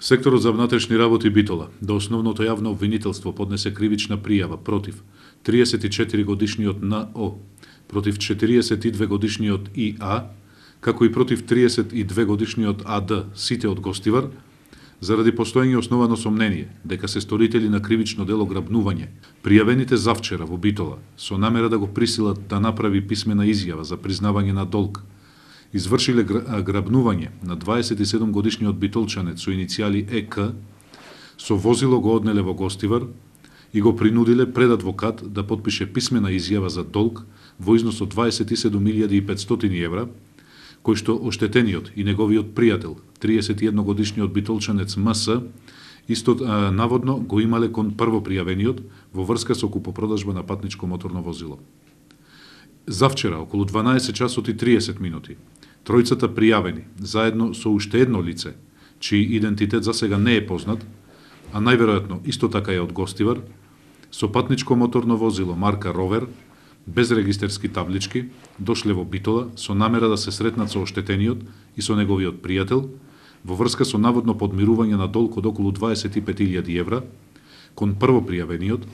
Секторот за внатрешни работи Битола до да основното јавно обвинителство поднесе кривична пријава против 34 годишниот НО, против 42 годишниот ИА, како и против 32 годишниот АД, сите од Гостивар, заради постоење основано сомнение дека се сторители на кривично дело грабнување, пријавените завчера во Битола со намера да го присилат да направи писмена изјава за признавање на долг извршиле грабнување на 27 годишниот битолчанец со иницијали ЕК, со возило го однеле во Гостивар и го принудиле пред адвокат да подпише писмена изјава за долг во износ од 27.500 евра, кој што оштетениот и неговиот пријател, 31 годишниот битолчанец МС, исто а, наводно го имале кон прво пријавениот во врска со купопродажба на патничко моторно возило. Завчера околу 12 часот и 30 минути Тројцата пријавени, заедно со уште едно лице, чиј идентитет за сега не е познат, а најверојатно исто така е од гостивар, со патничко моторно возило марка Ровер, без регистерски таблички, дошле во Битола со намера да се сретнат со оштетениот и со неговиот пријател, во врска со наводно подмирување на долг од околу 25.000 евра кон прво пријавениот,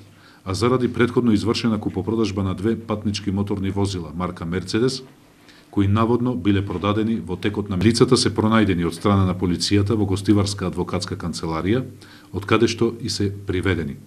а заради предходно извршена купопродажба на две патнички моторни возила марка Мерцедес, кои наводно биле продадени во текот на лицата се пронајдени од страна на полицијата во гостиварска адвокатска канцеларија, од каде што и се приведени.